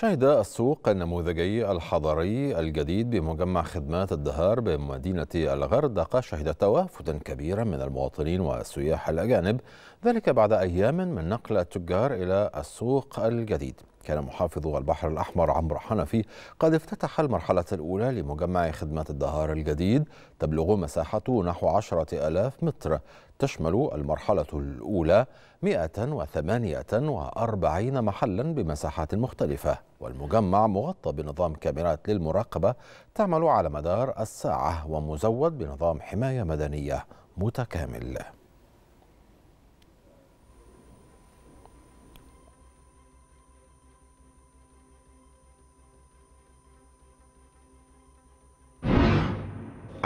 شهد السوق النموذجي الحضري الجديد بمجمع خدمات الدهار بمدينة الغردقة شهد توافدا كبيرا من المواطنين والسياح الأجانب ذلك بعد أيام من نقل التجار إلى السوق الجديد كان محافظ البحر الأحمر عمرو حنفي قد افتتح المرحلة الأولى لمجمع خدمة الدهار الجديد تبلغ مساحته نحو عشرة ألاف متر تشمل المرحلة الأولى 148 محلا بمساحات مختلفة والمجمع مغطى بنظام كاميرات للمراقبة تعمل على مدار الساعة ومزود بنظام حماية مدنية متكامل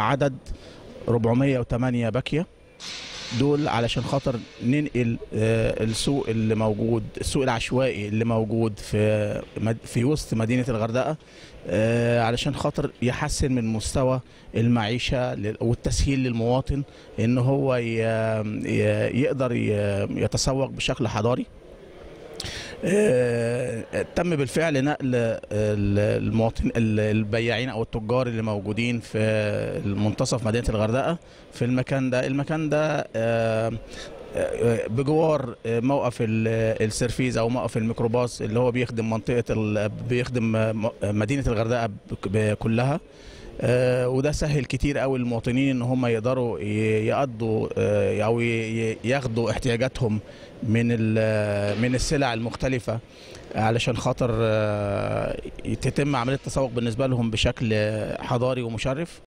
عدد 408 باكيه دول علشان خاطر ننقل آه، السوق اللي موجود السوق العشوائي اللي موجود في في وسط مدينه الغردقه آه، علشان خاطر يحسن من مستوى المعيشه والتسهيل للمواطن ان هو يقدر يتسوق بشكل حضاري آه، تم بالفعل نقل آه، المواطن البياعين او التجار اللي موجودين في منتصف مدينه الغردقه في المكان ده المكان ده آه، بجوار موقف السرفيز او موقف الميكروباص اللي هو بيخدم منطقه بيخدم مدينه الغردقه كلها آه، وده سهل كتير قوي المواطنين ان هم يقدروا يقضوا آه، او ياخدوا احتياجاتهم من من السلع المختلفه علشان خاطر آه، تتم عمليه التسوق بالنسبه لهم بشكل حضاري ومشرف